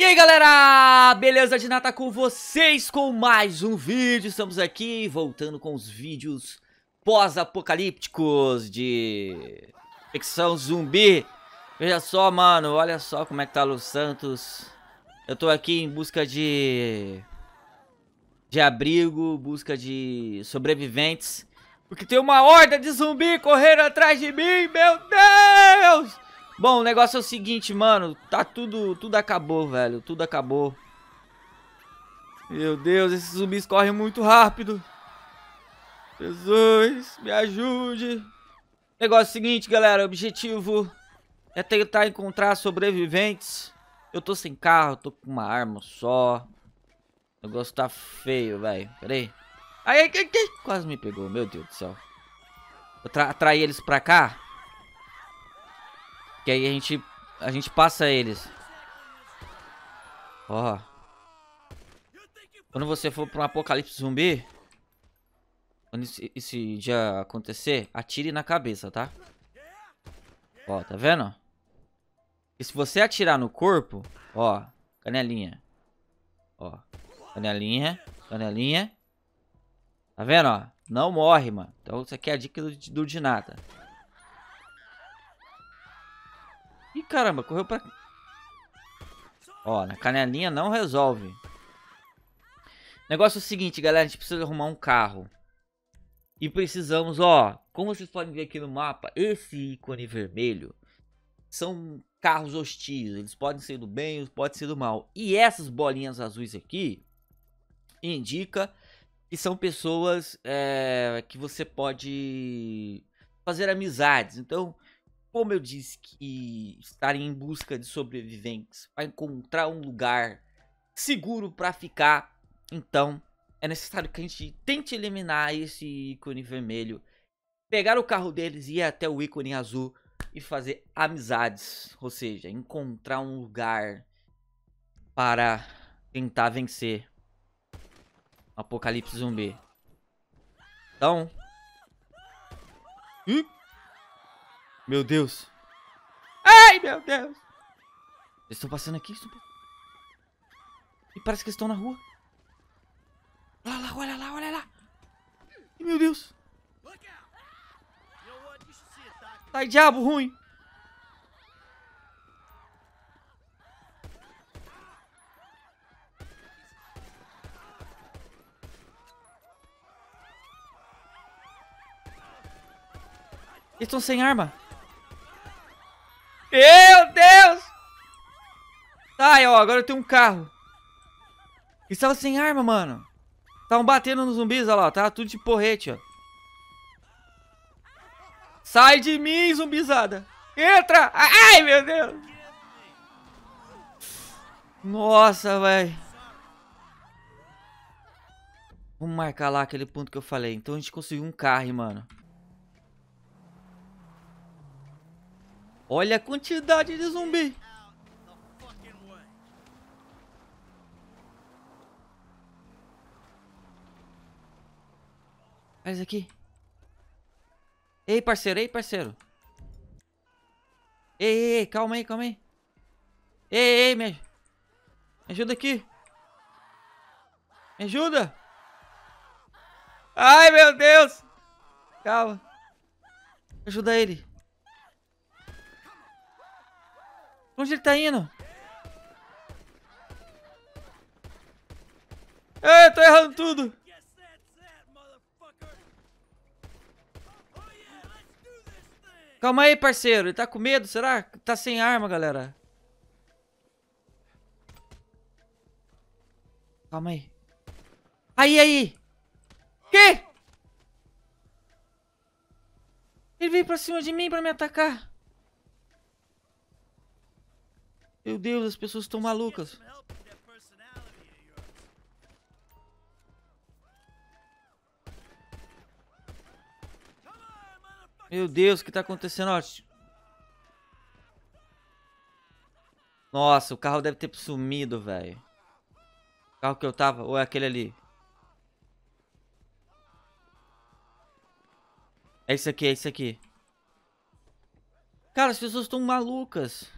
E aí galera, beleza de nata com vocês com mais um vídeo, estamos aqui voltando com os vídeos pós-apocalípticos de ficção zumbi Veja só mano, olha só como é que tá Los Santos Eu tô aqui em busca de... de abrigo, busca de sobreviventes Porque tem uma horda de zumbi correndo atrás de mim, meu Deus! Bom, o negócio é o seguinte, mano. Tá tudo. Tudo acabou, velho. Tudo acabou. Meu Deus, esses zumbis correm muito rápido. Jesus, me ajude. Negócio é seguinte, galera. O Objetivo é tentar encontrar sobreviventes. Eu tô sem carro, tô com uma arma só. O negócio tá feio, velho. Pera aí. Ai, ai, ai, ai. Quase me pegou, meu Deus do céu. Vou atrair eles pra cá. Que aí a gente, a gente passa eles. Ó. Quando você for para um apocalipse zumbi, quando esse, esse dia acontecer, atire na cabeça, tá? Ó, tá vendo? E se você atirar no corpo, ó, canelinha. Ó, canelinha, canelinha. Tá vendo, ó? Não morre, mano. Então isso aqui é a dica do, do nada Ih, caramba, correu pra... Ó, na canelinha não resolve. Negócio é o seguinte, galera, a gente precisa arrumar um carro. E precisamos, ó, como vocês podem ver aqui no mapa, esse ícone vermelho são carros hostis. Eles podem ser do bem, podem ser do mal. E essas bolinhas azuis aqui indica que são pessoas é, que você pode fazer amizades. Então, como eu disse que estarem em busca de sobreviventes para encontrar um lugar seguro para ficar, então é necessário que a gente tente eliminar esse ícone vermelho, pegar o carro deles e ir até o ícone azul e fazer amizades, ou seja, encontrar um lugar para tentar vencer o apocalipse zumbi. Então, meu Deus. Ai, meu Deus. Eles estão passando aqui. Estão... E parece que eles estão na rua. Olha lá, olha lá, olha lá. Meu Deus. Sai, tá diabo ruim. Eles estão sem arma. Meu Deus! Tá, ó, agora eu tenho um carro. E tava sem arma, mano. Estavam batendo nos zumbis, ó lá. Tava tudo de porrete, ó. Sai de mim, zumbizada. Entra! Ai, meu Deus! Nossa, velho. Vamos marcar lá aquele ponto que eu falei. Então a gente conseguiu um carro, mano. Olha a quantidade de zumbi. Olha isso aqui. Ei, parceiro, ei, parceiro. Ei, ei, ei, calma aí, calma aí. Ei, ei, me, me ajuda aqui. Me ajuda. Ai, meu Deus. Calma. Ajuda ele. Onde ele tá indo? É, eu tô errando tudo. Calma aí, parceiro. Ele tá com medo, será? Tá sem arma, galera. Calma aí. Aí, aí. Que? Ele veio pra cima de mim pra me atacar. Meu Deus, as pessoas estão malucas. Meu Deus, o que está acontecendo? Nossa, o carro deve ter sumido, velho. O carro que eu tava, ou é aquele ali? É isso aqui, é isso aqui. Cara, as pessoas estão malucas.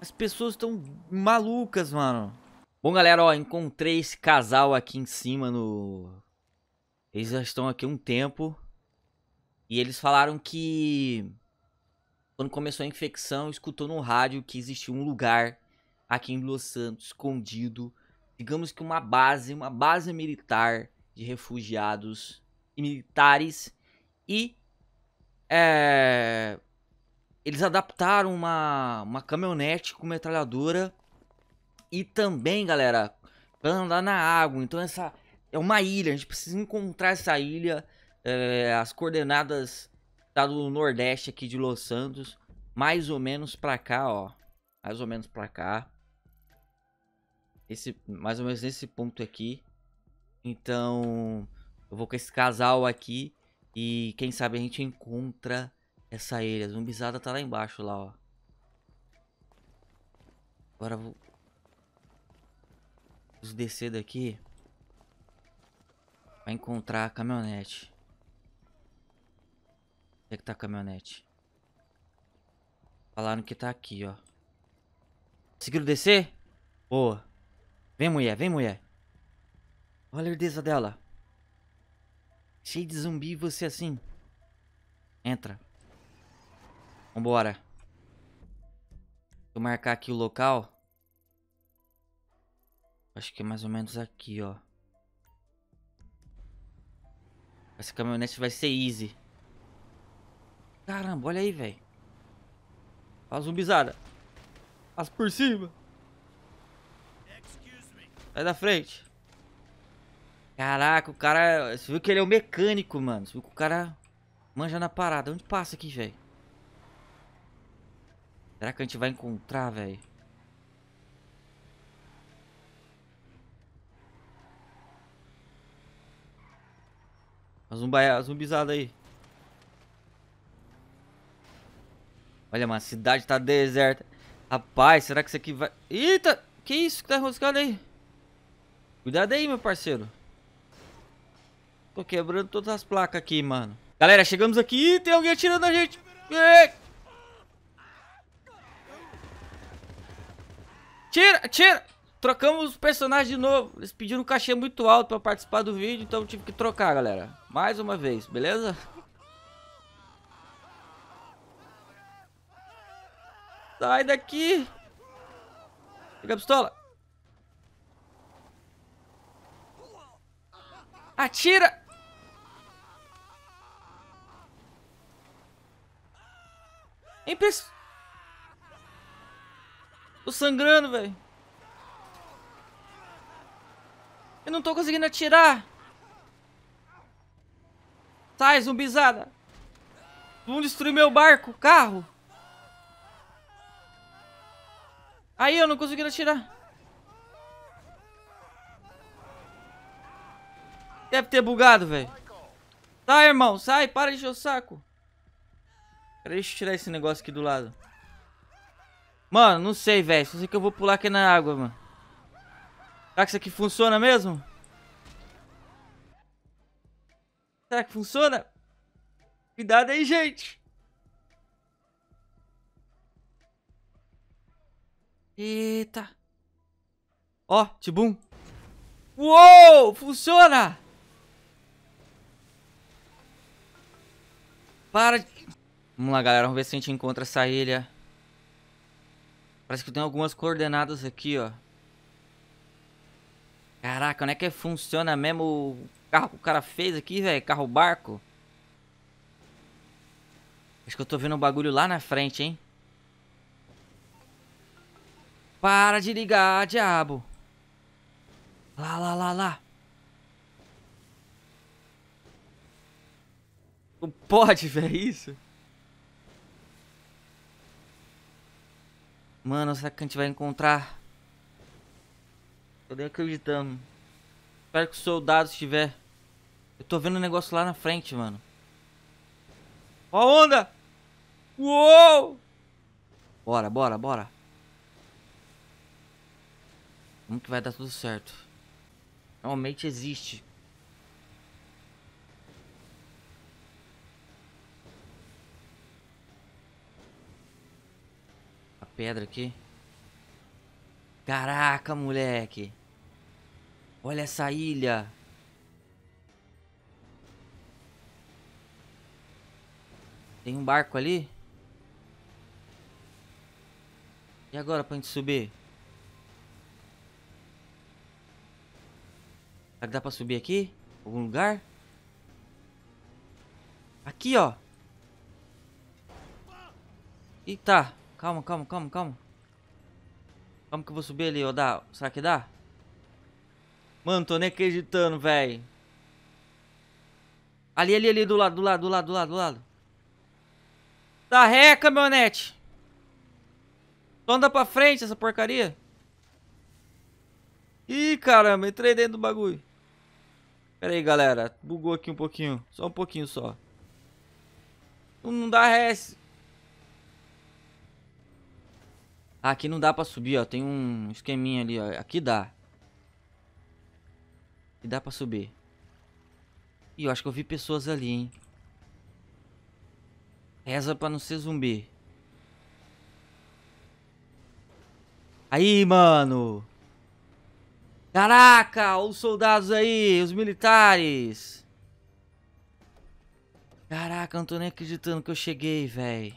As pessoas estão malucas, mano. Bom, galera, ó, encontrei esse casal aqui em cima no... Eles já estão aqui um tempo. E eles falaram que... Quando começou a infecção, escutou no rádio que existia um lugar aqui em Los Santos, escondido. Digamos que uma base, uma base militar de refugiados e militares. E... É eles adaptaram uma, uma caminhonete com metralhadora e também, galera, para andar na água. Então essa é uma ilha, a gente precisa encontrar essa ilha, é, as coordenadas tá do nordeste aqui de Los Santos, mais ou menos para cá, ó, mais ou menos para cá. Esse, mais ou menos nesse ponto aqui. Então, eu vou com esse casal aqui e quem sabe a gente encontra essa ilha. Zumbizada tá lá embaixo, lá, ó. Agora vou... Preciso descer daqui. Pra encontrar a caminhonete. Onde é que tá a caminhonete? Falaram tá que tá aqui, ó. Conseguiram descer? Boa. Vem, mulher. Vem, mulher. Olha a lerdeza dela. Cheio de zumbi e você assim. Entra. Vambora. Vou marcar aqui o local. Acho que é mais ou menos aqui, ó. Essa caminhonete vai ser easy. Caramba, olha aí, velho. uma zumbizada. Passa por cima. Sai da frente. Caraca, o cara... Você viu que ele é o um mecânico, mano. Você viu que o cara manja na parada. Onde passa aqui, velho? Será que a gente vai encontrar, velho? A zumbizada aí. Olha, mano, a cidade tá deserta. Rapaz, será que isso aqui vai... Eita! Que isso que tá enroscado aí? Cuidado aí, meu parceiro. Tô quebrando todas as placas aqui, mano. Galera, chegamos aqui Ih, tem alguém atirando a gente. Ei! Tira, tira! Trocamos os personagens de novo. Eles pediram um cachê muito alto pra participar do vídeo, então tive que trocar, galera. Mais uma vez, beleza? Sai daqui! Pega a pistola! Atira! Impressionante! Tô sangrando, velho. Eu não tô conseguindo atirar. Sai, zumbizada. Vão destruir meu barco, carro. Aí, eu não consegui atirar. Deve ter bugado, velho. Sai, tá, irmão. Sai, para de encher o saco. deixa eu tirar esse negócio aqui do lado. Mano, não sei, velho. Só sei que eu vou pular aqui na água, mano. Será que isso aqui funciona mesmo? Será que funciona? Cuidado aí, gente. Eita. Ó, tibum. Uou, funciona. Para de... Vamos lá, galera. Vamos ver se a gente encontra essa ilha. Parece que tem algumas coordenadas aqui, ó. Caraca, onde é que funciona mesmo o carro que o cara fez aqui, velho? Carro barco. Acho que eu tô vendo um bagulho lá na frente, hein? Para de ligar, diabo. Lá, lá, lá, lá. Não pode, velho, isso? Mano, será que a gente vai encontrar? Tô nem acreditando. Espero que o soldado estiver. Eu tô vendo um negócio lá na frente, mano. Ó a onda! Uou! Bora, bora, bora. Como que vai dar tudo certo? Realmente existe pedra aqui. Caraca, moleque. Olha essa ilha. Tem um barco ali. E agora pra gente subir? Será que dá pra subir aqui? Algum lugar? Aqui, ó. Eita calma, calma, calma, calma. Como que eu vou subir ali, ó? dá? Será que dá? Mano, tô nem acreditando, velho. Ali, ali, ali, do lado, do lado, do lado, do lado, do lado. Tá ré, caminhonete. Então só anda pra frente essa porcaria. Ih, caramba, entrei dentro do bagulho. Pera aí, galera. Bugou aqui um pouquinho. Só um pouquinho só. Não dá ré. Aqui não dá pra subir, ó. Tem um esqueminha ali, ó. Aqui dá. E dá pra subir. E eu acho que eu vi pessoas ali, hein. Reza pra não ser zumbi. Aí, mano. Caraca, os soldados aí, os militares. Caraca, eu não tô nem acreditando que eu cheguei, velho.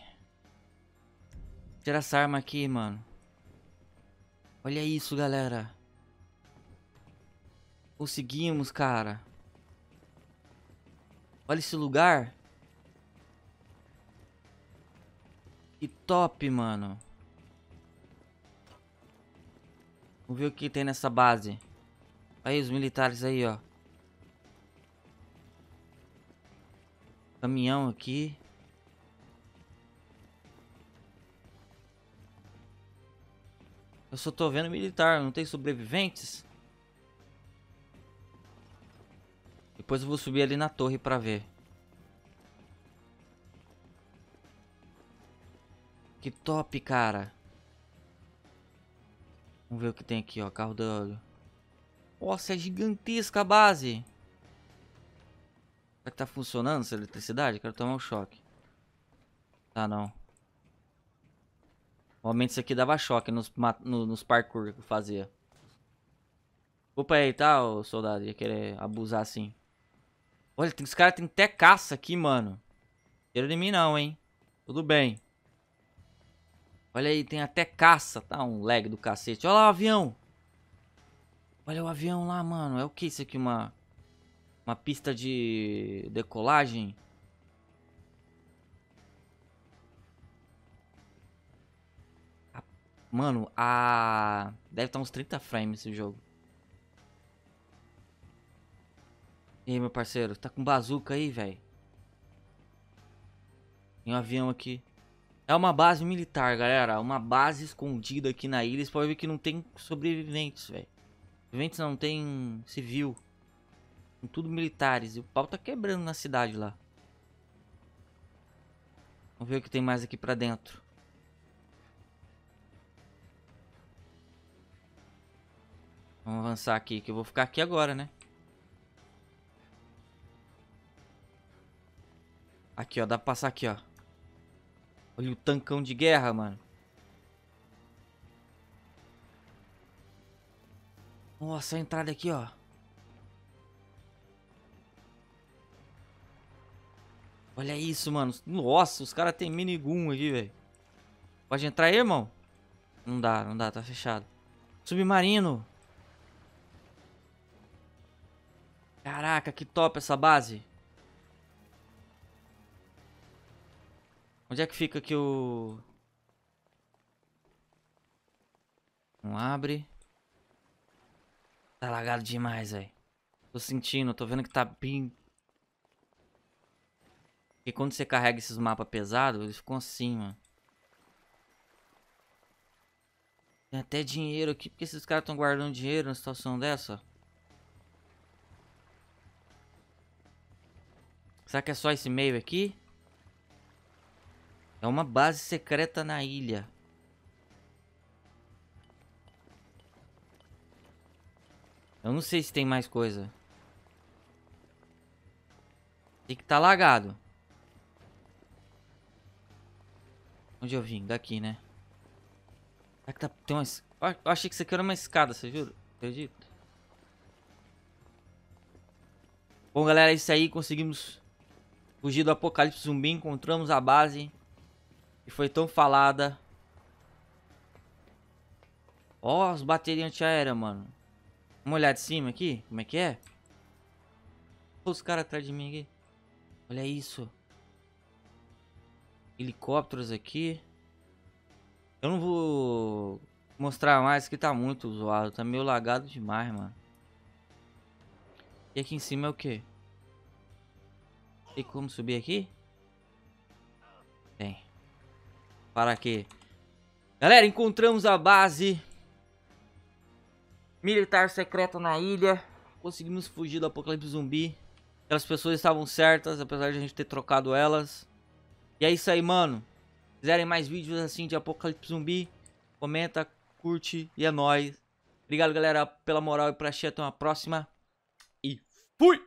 Tirar essa arma aqui, mano. Olha isso, galera. Conseguimos, cara. Olha esse lugar. Que top, mano. Vamos ver o que tem nessa base. Aí, os militares aí, ó. Caminhão aqui. Eu só tô vendo militar, não tem sobreviventes? Depois eu vou subir ali na torre pra ver. Que top, cara. Vamos ver o que tem aqui, ó. Carro da... Do... Nossa, é gigantesca a base. Será que tá funcionando essa eletricidade? Quero tomar um choque. Tá, não. Normalmente isso aqui dava choque nos, no, nos parkour que eu fazia. Opa aí, tá, ô soldado? Ia querer abusar assim. Olha, tem, os caras tem até caça aqui, mano. Queira de mim não, hein? Tudo bem. Olha aí, tem até caça, tá? Um lag do cacete. Olha lá o avião. Olha o avião lá, mano. É o que isso aqui? Uma, uma pista de decolagem? Mano, a. Deve estar tá uns 30 frames esse jogo. E aí, meu parceiro, tá com bazuca aí, velho? Tem um avião aqui. É uma base militar, galera. Uma base escondida aqui na ilha. Você pode ver que não tem sobreviventes, velho. Sobreviventes não, tem civil. São tudo militares. E o pau tá quebrando na cidade lá. Vamos ver o que tem mais aqui pra dentro. Vamos avançar aqui, que eu vou ficar aqui agora, né? Aqui, ó. Dá pra passar aqui, ó. Olha o tancão de guerra, mano. Nossa, a entrada aqui, ó. Olha isso, mano. Nossa, os caras tem minigun aqui, velho. Pode entrar aí, irmão? Não dá, não dá. Tá fechado. Submarino. Caraca, que top essa base. Onde é que fica aqui o... Não abre. Tá lagado demais, velho. Tô sentindo, tô vendo que tá bem... Porque quando você carrega esses mapas pesados, eles ficam assim, mano. Tem até dinheiro aqui. Por que esses caras estão guardando dinheiro numa situação dessa? Será que é só esse meio aqui? É uma base secreta na ilha. Eu não sei se tem mais coisa. Tem que tá lagado. Onde eu vim? Daqui, né? Será que tá... Tem uma... Eu achei que isso aqui era uma escada, você jura? Acredito. Bom, galera, é isso aí. Conseguimos Fugir do apocalipse zumbi, encontramos a base e foi tão falada. Ó, oh, as baterias antiaéreas, mano. Vamos olhar de cima aqui? Como é que é? Os caras atrás de mim aqui. Olha isso. Helicópteros aqui. Eu não vou mostrar mais que tá muito zoado. Tá meio lagado demais, mano. E aqui em cima é o que? Tem como subir aqui? Tem. Para aqui. Galera, encontramos a base militar secreta na ilha. Conseguimos fugir do apocalipse zumbi. Aquelas pessoas estavam certas, apesar de a gente ter trocado elas. E é isso aí, mano. Se quiserem mais vídeos assim de apocalipse zumbi, comenta, curte e é nóis. Obrigado, galera, pela moral e pra assistir. Até uma próxima. E fui!